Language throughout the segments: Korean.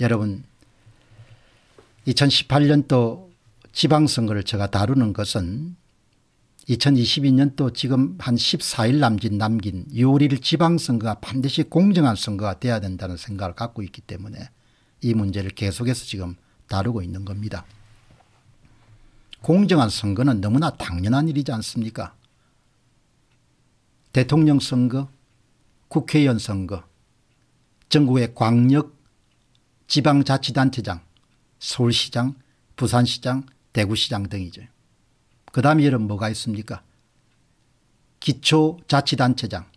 여러분 2018년도 지방선거를 제가 다루는 것은 2022년도 지금 한 14일 남짓 남긴 6월 1일 지방선거가 반드시 공정한 선거가 돼야 된다는 생각을 갖고 있기 때문에 이 문제를 계속해서 지금 다루고 있는 겁니다. 공정한 선거는 너무나 당연한 일이지 않습니까? 대통령 선거, 국회의원 선거, 전국의 광역 지방자치단체장, 서울시장, 부산시장, 대구시장 등이죠. 그 다음에 이름 뭐가 있습니까? 기초자치단체장,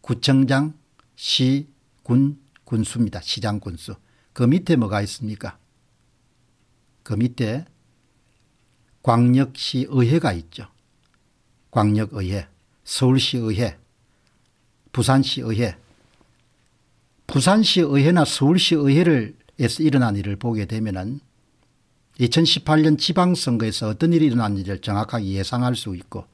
구청장, 시, 군, 군수입니다. 시장 군수. 그 밑에 뭐가 있습니까? 그 밑에 광역시 의회가 있죠. 광역의회, 서울시 의회, 부산시 의회, 부산시 의회나 서울시 의회에서 일어난 일을 보게 되면은 2018년 지방선거에서 어떤 일이 일어난지를 정확하게 예상할 수 있고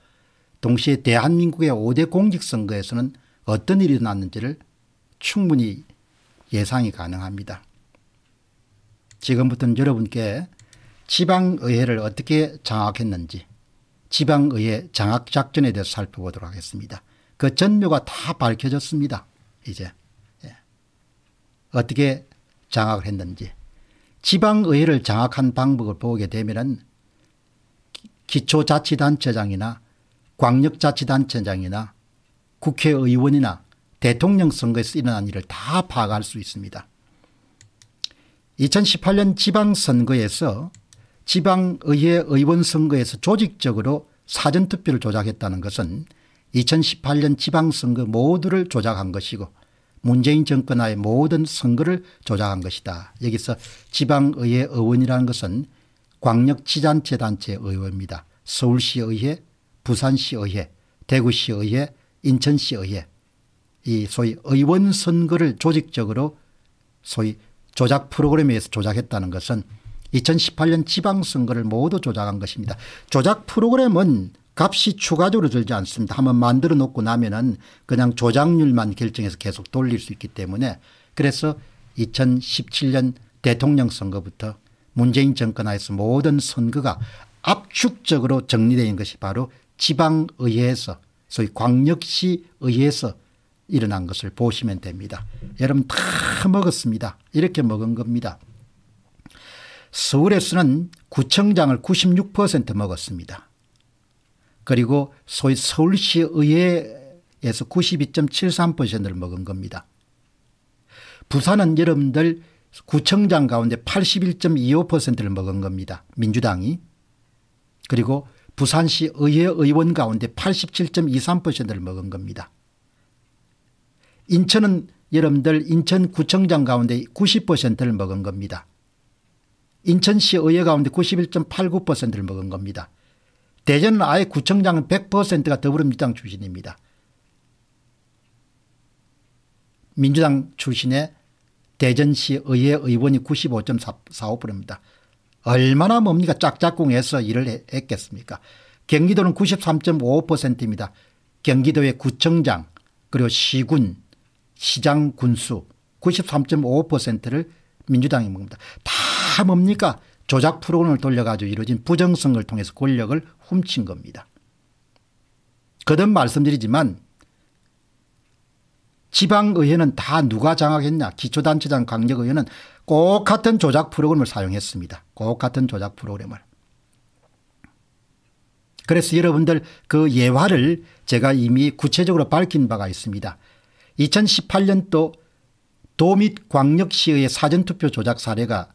동시에 대한민국의 5대 공직선거에서는 어떤 일이 일어났는지를 충분히 예상이 가능합니다. 지금부터는 여러분께 지방의회를 어떻게 장악했는지 지방의회 장악작전에 대해서 살펴보도록 하겠습니다. 그 전묘가 다 밝혀졌습니다. 이제 어떻게 장악을 했는지 지방의회를 장악한 방법을 보게 되면 기초자치단체장이나 광역자치단체장이나 국회의원이나 대통령 선거에서 일어난 일을 다 파악할 수 있습니다. 2018년 지방선거에서 지방의회 의원선거에서 조직적으로 사전투표를 조작했다는 것은 2018년 지방선거 모두를 조작한 것이고 문재인 정권하의 모든 선거를 조작한 것이다. 여기서 지방의회 의원이라는 것은 광역지자체단체 의회입니다. 서울시의회, 부산시의회, 대구시의회, 인천시의회 이 소위 의원 선거를 조직적으로 소위 조작 프로그램에 서 조작했다는 것은 2018년 지방선거를 모두 조작한 것입니다. 조작 프로그램은 값이 추가적으로 들지 않습니다. 한번 만들어 놓고 나면은 그냥 조작률만 결정해서 계속 돌릴 수 있기 때문에 그래서 2017년 대통령 선거부터 문재인 정권 하에서 모든 선거가 압축적으로 정리된 것이 바로 지방의회에서 소위 광역시의회에서 일어난 것을 보시면 됩니다. 여러분 다 먹었습니다. 이렇게 먹은 겁니다. 서울에서는 구청장을 96% 먹었습니다. 그리고 소위 서울시의회에서 92.73%를 먹은 겁니다. 부산은 여러분들 구청장 가운데 81.25%를 먹은 겁니다. 민주당이. 그리고 부산시 의회 의원 가운데 87.23%를 먹은 겁니다. 인천은 여러분들 인천구청장 가운데 90%를 먹은 겁니다. 인천시 의회 가운데 91.89%를 먹은 겁니다. 대전은 아예 구청장은 100%가 더불어민주당 출신입니다. 민주당 출신의 대전시 의회 의원이 95.45%입니다. 얼마나 뭡니까 짝짝꿍해서 일을 했겠습니까. 경기도는 93.55%입니다. 경기도의 구청장 그리고 시군 시장 군수 93.55%를 민주당이 먹는다. 다 뭡니까 조작 프로그램을 돌려가지고 이루어진 부정성을 통해서 권력을 훔친 겁니다. 거듭 말씀드리지만 지방의회는 다 누가 장악했냐 기초단체장 강력의회는 꼭 같은 조작 프로그램을 사용했습니다. 꼭 같은 조작 프로그램을. 그래서 여러분들 그 예화를 제가 이미 구체적으로 밝힌 바가 있습니다. 2018년도 도 및 광역시의 사전투표 조작 사례가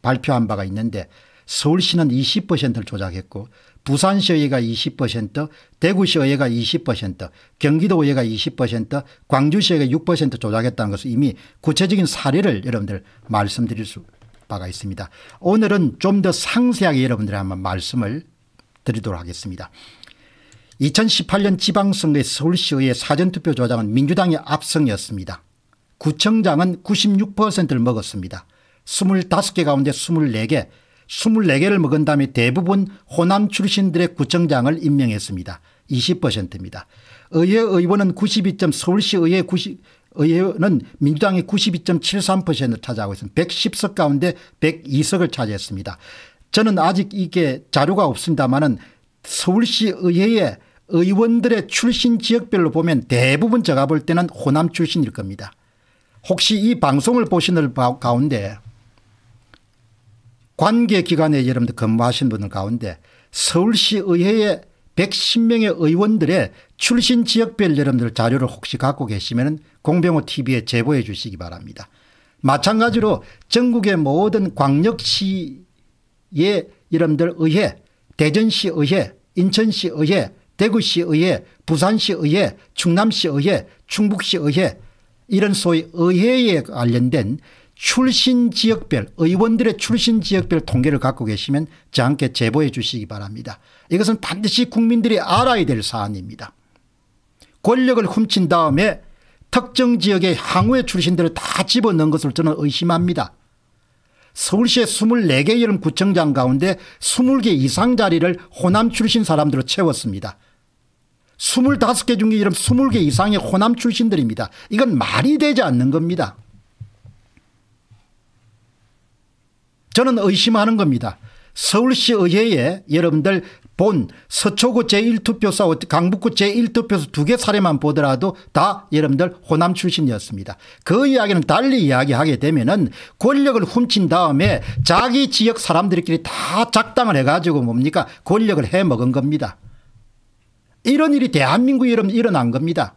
발표한 바가 있는데 서울시는 20%를 조작했고 부산시의회가 20%, 대구시의회가 20%, 경기도의회가 20%, 광주시의회가 6% 조작했다는 것은 이미 구체적인 사례를 여러분들 말씀드릴 수 바가 있습니다. 오늘은 좀 더 상세하게 여러분들에 한번 말씀을 드리도록 하겠습니다. 2018년 지방선거의 서울시의회 사전투표 조작은 민주당의 압승이었습니다. 구청장은 96%를 먹었습니다. 25개 가운데 24개 24개를 먹은 다음에 대부분 호남 출신들의 구청장을 임명했습니다. 20%입니다. 의회 의원은 9 2 서울시 의회 90 의회는 민주당이 92.73%를 차지하고 있습니다. 110석 가운데 102석을 차지했습니다. 저는 아직 이게 자료가 없습니다만은 서울시 의회의 의원들의 출신 지역별로 보면 대부분 제가 볼 때는 호남 출신일 겁니다. 혹시 이 방송을 보시는 가운데 관계기관에 여러분들 근무하신 분들 가운데 서울시의회의 110명의 의원들의 출신 지역별 여러분들 자료를 혹시 갖고 계시면 공병호 tv에 제보해 주시기 바랍니다. 마찬가지로 전국의 모든 광역시의 여러분들 의회 대전시의회 인천시의회 대구시의회 부산시의회 충남시의회 충북시의회 이런 소위 의회에 관련된 출신 지역별 의원들의 출신 지역별 통계를 갖고 계시면 저한테 제보해 주시기 바랍니다. 이것은 반드시 국민들이 알아야 될 사안입니다. 권력을 훔친 다음에 특정 지역의 향후의 출신들을 다 집어넣은 것을 저는 의심합니다. 서울시의 24개 여름구청장 가운데 20개 이상 자리를 호남 출신 사람들로 채웠습니다. 25개 중에 이름 20개 이상의 호남 출신들입니다. 이건 말이 되지 않는 겁니다. 저는 의심하는 겁니다. 서울시 의회에 여러분들 본 서초구 제1투표사 강북구 제1투표소 두개 사례만 보더라도 다 여러분들 호남 출신이었습니다. 그 이야기는 달리 이야기하게 되면은 권력을 훔친 다음에 자기 지역 사람들끼리 다 작당을 해가지고 뭡니까 권력을 해먹은 겁니다. 이런 일이 대한민국에 여러분 일어난 겁니다.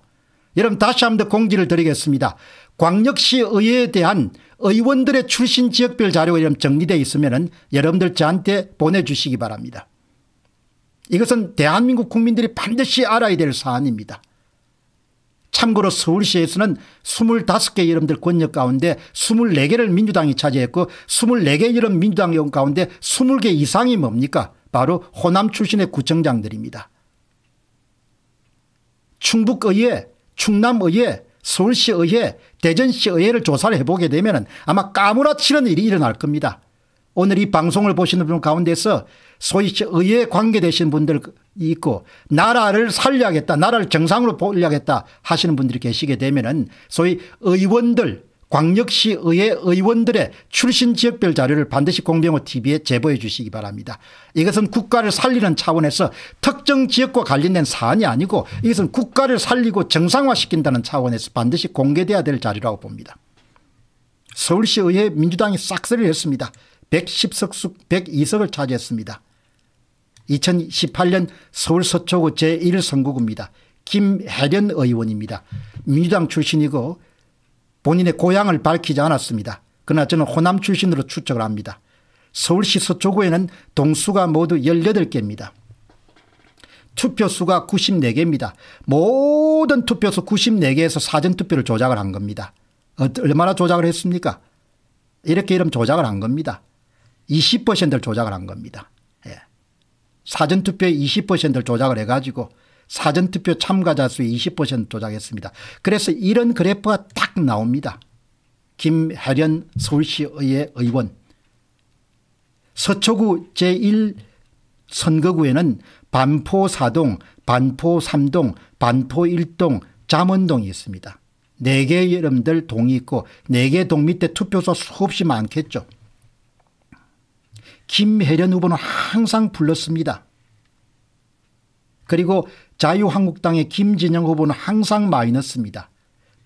여러분 다시 한번 더 공지를 드리겠습니다. 광역시의회에 대한 의원들의 출신 지역별 자료가 정리되어 있으면 여러분들 저한테 보내주시기 바랍니다. 이것은 대한민국 국민들이 반드시 알아야 될 사안입니다. 참고로 서울시에서는 25개 여러분들 권역 가운데 24개를 민주당이 차지했고 24개 여름 민주당 의원 가운데 20개 이상이 뭡니까 바로 호남 출신의 구청장들입니다. 충북의회, 충남의회, 서울시의회 대전시의회를 조사를 해보게 되면 아마 까무라치는 일이 일어날 겁니다. 오늘 이 방송을 보시는 분 가운데서 소위 의회 관계되신 분들 있고 나라를 살려야겠다 나라를 정상으로 보려겠다 하시는 분들이 계시게 되면 소위 의원들 광역시의회 의원들의 출신 지역별 자료를 반드시 공병호 tv에 제보해 주시기 바랍니다. 이것은 국가를 살리는 차원에서 특정 지역과 관련된 사안이 아니고 이것은 국가를 살리고 정상화시킨다는 차원에서 반드시 공개돼야 될 자료라고 봅니다. 서울시의회 민주당이 싹쓸이를 했습니다. 110석 수 102석을 차지했습니다. 2018년 서울 서초구 제1선거구입니다. 김혜련 의원입니다. 민주당 출신이고 본인의 고향을 밝히지 않았습니다. 그러나 저는 호남 출신으로 추측을 합니다. 서울시 서초구에는 동수가 모두 18개입니다. 투표수가 94개입니다. 모든 투표수 94개에서 사전투표를 조작을 한 겁니다. 어, 얼마나 조작을 했습니까? 이렇게 이름 조작을 한 겁니다. 20%를 조작을 한 겁니다. 예. 사전투표에 20%를 조작을 해가지고 사전투표 참가자 수의 20% 조작했습니다. 그래서 이런 그래프가 딱 나옵니다. 김혜련 서울시의회 의원 서초구 제1선거구에는 반포 4동, 반포 3동, 반포 1동, 잠원동이 있습니다. 4개 여러분들 동이 있고 4개 동 밑에 투표소 수없이 많겠죠. 김혜련 후보는 항상 불렀습니다. 그리고 자유한국당의 김진영 후보는 항상 마이너스입니다.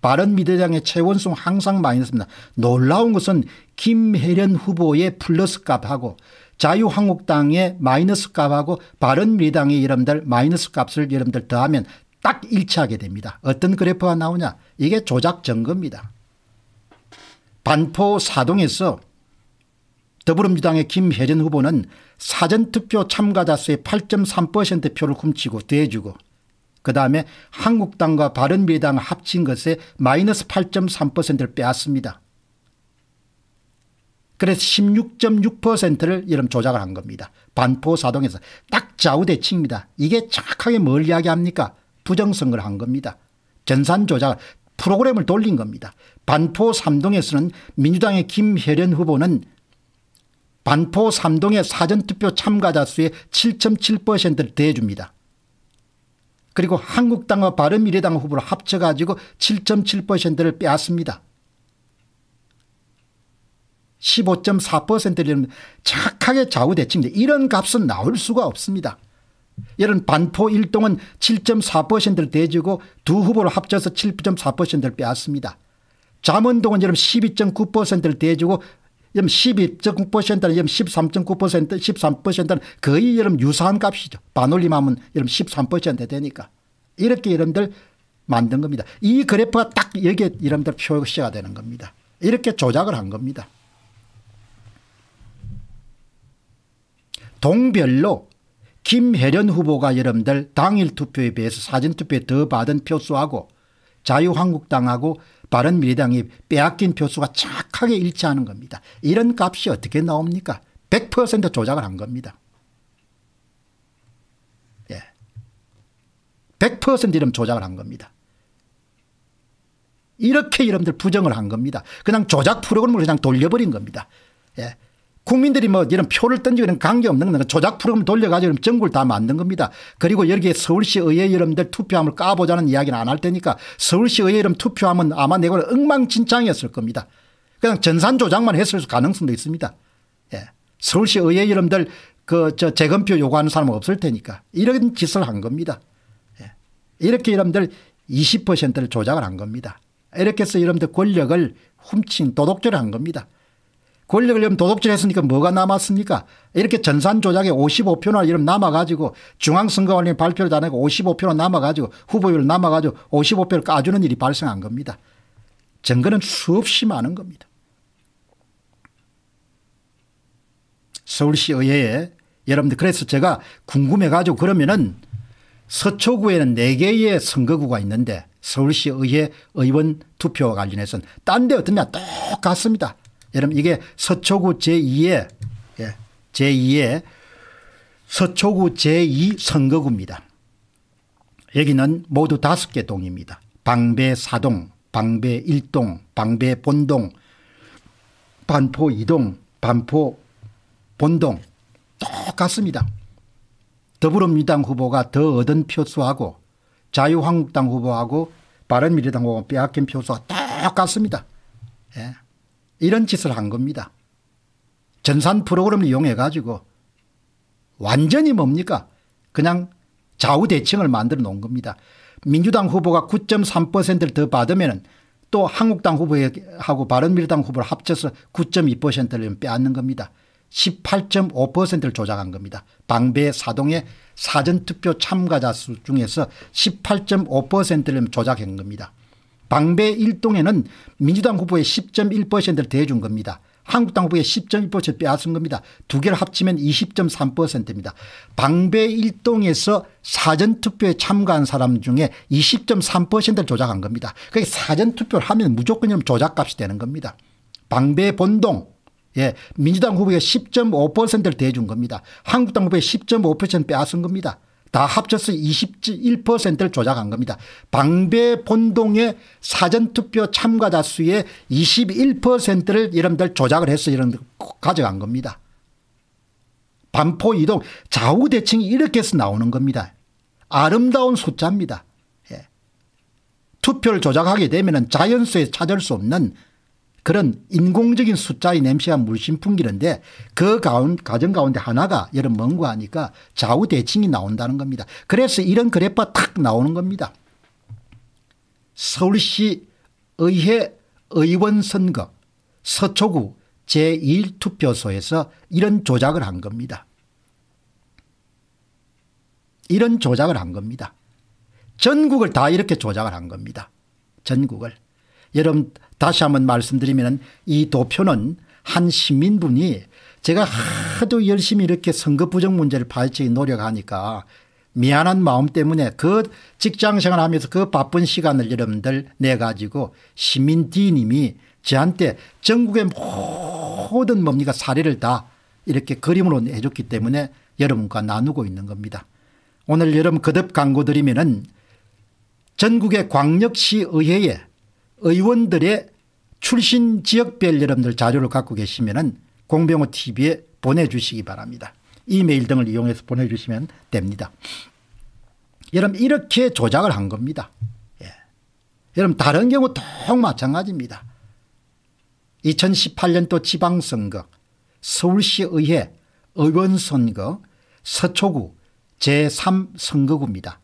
바른미래당의 최원순 항상 마이너스입니다. 놀라운 것은 김혜련 후보의 플러스값하고 자유한국당의 마이너스값하고 바른미래당의 이름들 마이너스값을 이름들 더하면 딱 일치하게 됩니다. 어떤 그래프가 나오냐 이게 조작정거입니다. 반포 사동에서 더불어민주당의 김혜련 후보는 사전투표 참가자 수의 8.3%표를 훔치고 대주고 그다음에 한국당과 바른미래당 합친 것에 마이너스 8.3%를 빼앗습니다. 그래서 16.6%를 이름 조작을 한 겁니다. 반포사동에서 딱 좌우대칭입니다. 이게 정확하게 뭘 이야기합니까? 부정선거를 한 겁니다. 전산 조작 프로그램을 돌린 겁니다. 반포 3동에서는 민주당의 김혜련 후보는 반포 3동의 사전투표 참가자 수의 7.7%를 대줍니다. 그리고 한국당과 바른미래당 후보를 합쳐가지고 7.7%를 빼앗습니다. 15.4%를 착하게 좌우대칭돼 이런 값은 나올 수가 없습니다. 이런 반포 1동은 7.4%를 대주고 두 후보를 합쳐서 7.4%를 빼앗습니다. 잠원동은 여러분 12.9%를 대주고 여러 12.9%는 여13.9% 13%는 거의 여러분 유사한 값이죠. 반올림하면 여러분 13% 되니까 이렇게 여러분들 만든 겁니다. 이 그래프가 딱 여기에 여러분들 표시가 되는 겁니다. 이렇게 조작을 한 겁니다. 동별로 김혜련 후보가 여러분들 당일 투표에 비해서 사진 투표에 더 받은 표수하고 자유한국당하고 바른미래당이 빼앗긴 표수가 착하게 일치하는 겁니다. 이런 값이 어떻게 나옵니까? 100% 조작을 한 겁니다. 예. 100% 이름 조작을 한 겁니다. 이렇게 이름들 부정을 한 겁니다. 그냥 조작 프로그램을 그냥 돌려버린 겁니다. 예. 국민들이 뭐 이런 표를 던지고 이런 관계없는 거 조작 프로그램 돌려가지고 정부를 다 만든 겁니다. 그리고 여기에 서울시의회 여러분들 투표함을 까보자는 이야기는 안 할 테니까 서울시의회 여러분 투표함은 아마 내거 엉망진창이었을 겁니다. 그냥 전산 조작만 했을 가능성도 있습니다. 예. 서울시의회 여러분들 그 저 재검표 요구하는 사람은 없을 테니까 이런 짓을 한 겁니다. 예. 이렇게 여러분들 20%를 조작을 한 겁니다. 이렇게 해서 여러분들 권력을 훔친 도덕질을한 겁니다. 권력을 이러면 도덕질했으니까 뭐가 남았습니까? 이렇게 전산 조작에 55표나 이름 남아가지고 중앙선거관리 발표를 다내고5 5표로 남아가지고 후보율 남아가지고 55표를 까주는 일이 발생한 겁니다. 증거는 수없이 많은 겁니다. 서울시 의회에 여러분들 그래서 제가 궁금해가지고 그러면은 서초구에는 4개의 선거구가 있는데 서울시 의회 의원 투표와 관련해서는 딴 데어떻냐 똑같습니다. 여러분 이게 서초구 제2의 예, 제2의 서초구 제2 선거구입니다. 여기는 모두 다섯 개 동입니다. 방배 4동, 방배 1동, 방배 본동, 반포 2동, 반포 본동 똑같습니다. 더불어민주당 후보가 더 얻은 표수하고 자유한국당 후보하고 바른미래당 후보 빼앗긴 표수가 똑같습니다. 예. 이런 짓을 한 겁니다. 전산 프로그램을 이용해 가지고 완전히 뭡니까 그냥 좌우대칭을 만들어 놓은 겁니다. 민주당 후보가 9.3%를 더 받으면 또 한국당 후보하고 바른미래당 후보를 합쳐서 9.2%를 빼앗는 겁니다. 18.5%를 조작한 겁니다. 방배 사동의 사전투표 참가자 수 중에서 18.5%를 조작한 겁니다. 방배 1동에는 민주당 후보의 10.1%를 대준 겁니다. 한국당 후보의 10.1% 빼앗은 겁니다. 두 개를 합치면 20.3%입니다. 방배 1동에서 사전투표에 참가한 사람 중에 20.3%를 조작한 겁니다. 그게 사전투표를 하면 무조건 조작값이 되는 겁니다. 방배 본동 예, 민주당 후보의 10.5%를 대준 겁니다. 한국당 후보의 10.5%를 빼앗은 겁니다. 다 합쳐서 21%를 조작한 겁니다. 방배 본동의 사전투표 참가자 수의 21%를 여러분들 조작을 해서 이런 가져간 겁니다. 반포 이동 좌우 대칭이 이렇게 해서 나오는 겁니다. 아름다운 숫자입니다. 예. 투표를 조작하게 되면 자연수에 찾을 수 없는 그런 인공적인 숫자의 냄새와 물씬 풍기는데 그 가운, 과정 가운데 하나가 여름 뭔가 하니까 좌우대칭이 나온다는 겁니다. 그래서 이런 그래프가 탁 나오는 겁니다. 서울시 의회 의원 선거 서초구 제1투표소에서 이런 조작을 한 겁니다. 이런 조작을 한 겁니다. 전국을 다 이렇게 조작을 한 겁니다. 전국을. 여러분 다시 한번 말씀드리면 이 도표는 한 시민분이 제가 하도 열심히 이렇게 선거 부정 문제를 발제기 노력하니까 미안한 마음 때문에 그 직장 생활하면서 그 바쁜 시간을 여러분들 내 가지고 시민 D님이 저한테 전국의 모든 뭡니까 사례를 다 이렇게 그림으로 해줬기 때문에 여러분과 나누고 있는 겁니다. 오늘 여러분 거듭 광고 드리면은 전국의 광역시 의회에 의원들의 출신 지역별 여러분들 자료를 갖고 계시면은 공병호 TV에 보내주시기 바랍니다. 이메일 등을 이용해서 보내주시면 됩니다. 여러분 이렇게 조작을 한 겁니다. 예. 여러분 다른 경우 통 마찬가지입니다. 2018년도 지방선거 서울시의회 의원선거 서초구 제3선거구입니다.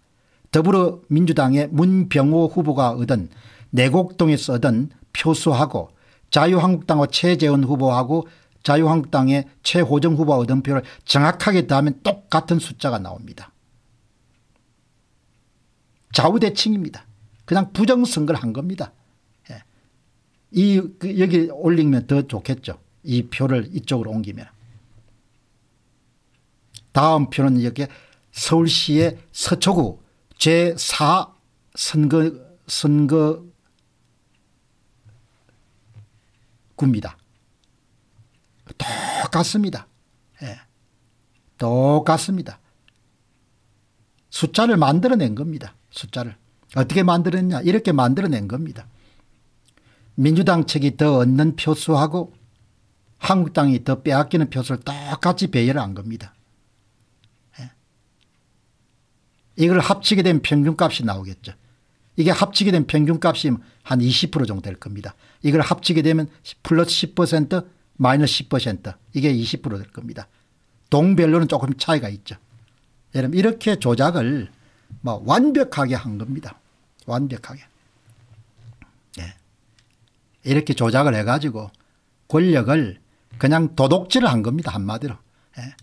더불어민주당의 문병호 후보가 얻은 내곡동에 쓰던 표수하고 자유한국당과 최재원 후보하고 자유한국당의 최호정 후보와 얻은 표를 정확하게 더하면 똑같은 숫자가 나옵니다. 좌우대칭입니다. 그냥 부정선거를 한 겁니다. 예. 이 그 여기 올리면 더 좋겠죠. 이 표를 이쪽으로 옮기면. 다음 표는 여기 서울시의 서초구 제4 선거 선거 굽니다. 똑같습니다. 예. 똑같습니다. 숫자를 만들어낸 겁니다. 숫자를. 어떻게 만들었냐? 이렇게 만들어낸 겁니다. 민주당 측이 더 얻는 표수하고 한국당이 더 빼앗기는 표수를 똑같이 배열한 겁니다. 예. 이걸 합치게 된 평균값이 나오겠죠. 이게 합치게 된 평균값이 한 20% 정도 될 겁니다. 이걸 합치게 되면 플러스 10% 마이너스 10% 이게 20%될 겁니다. 동별로는 조금 차이가 있죠. 여러분 이렇게 조작을 뭐 완벽하게 한 겁니다. 완벽하게. 네. 이렇게 조작을 해가지고 권력을 그냥 도둑질을 한 겁니다. 한마디로. 네.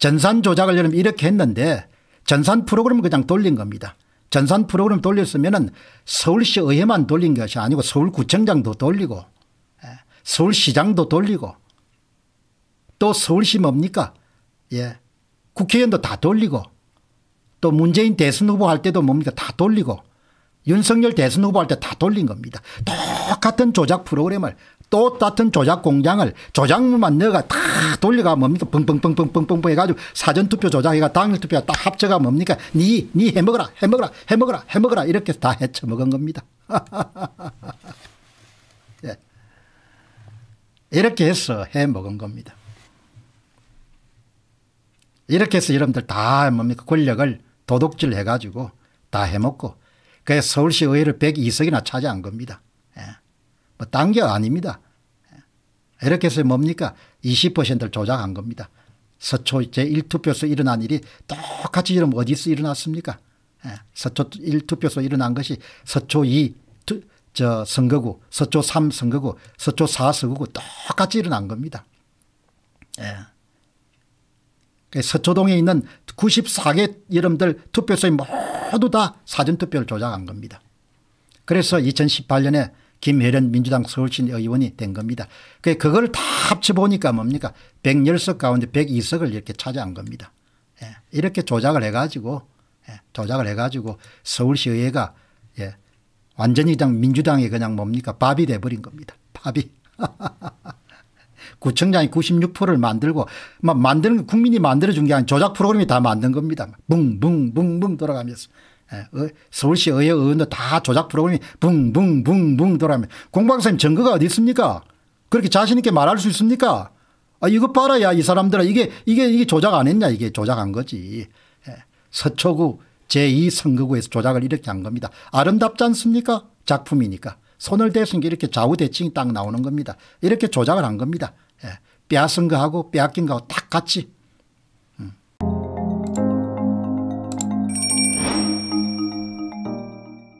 전산 조작을 여러분 이렇게 했는데 전산 프로그램을 그냥 돌린 겁니다. 전산 프로그램 돌렸으면은 서울시 의회만 돌린 것이 아니고 서울구청장도 돌리고 예, 서울시장도 돌리고 또 서울시 뭡니까? 예. 국회의원도 다 돌리고 또 문재인 대선 후보 할 때도 뭡니까? 다 돌리고 윤석열 대선 후보 할 때 다 돌린 겁니다. 똑같은 조작 프로그램을 또같은 조작 공장을 조작물만 넣어가 다 돌려가 뭡니까 뻥뻥뻥뻥뻥뻥 해가지고 사전투표 조작이가 당일투표가 딱 합쳐가 뭡니까 니니 네, 해먹어라 해먹어라 해먹어라 해먹어라 이렇게 다 해쳐먹은 겁니다. 예. 이렇게 해서 해먹은 겁니다. 이렇게 해서 여러분들 다 뭡니까 권력을 도둑질 해가지고 다 해먹고 그게 서울시 의회를 102석이나 차지한 겁니다. 뭐 딴게 아닙니다. 이렇게 해서 뭡니까? 20%를 조작한 겁니다. 서초 제1투표소 일어난 일이 똑같이 이러 어디서 일어났습니까? 예, 서초 1투표소 일어난 것이 서초 2, 투, 저 선거구, 서초 3 선거구, 서초 4 선거구 똑같이 일어난 겁니다. 예. 그 서초동에 있는 94개 여러분들 투표소에 모두 다 사전투표를 조작한 겁니다. 그래서 2018년에 김혜련 민주당 서울시 의원이 된 겁니다. 그걸 다 합쳐보니까 뭡니까 110석 가운데 102석을 이렇게 차지한 겁니다. 예. 이렇게 조작을 해가지고 예. 조작을 해가지고 서울시의회가 예. 완전히 그냥 민주당이 그냥 뭡니까 밥이 돼버린 겁니다. 밥이. 구청장이 96%를 만들고 만드는 국민이 만들어준 게 아니라 조작 프로그램이 다 만든 겁니다. 붕붕붕붕 돌아가면서. 예, 서울시 의회 의원도 다 조작 프로그램이 붕붕붕붕 돌아가면 공방사님 증거가 어디 있습니까? 그렇게 자신 있게 말할 수 있습니까? 아 이거 봐라야 이 사람들아 이게 이게 이게 조작 안 했냐 이게 조작한 거지. 예, 서초구 제2선거구에서 조작을 이렇게 한 겁니다. 아름답지 않습니까? 작품이니까. 손을 대신 이렇게 좌우대칭이 딱 나오는 겁니다. 이렇게 조작을 한 겁니다. 빼앗은 거하고 빼앗긴 거하고 딱 같이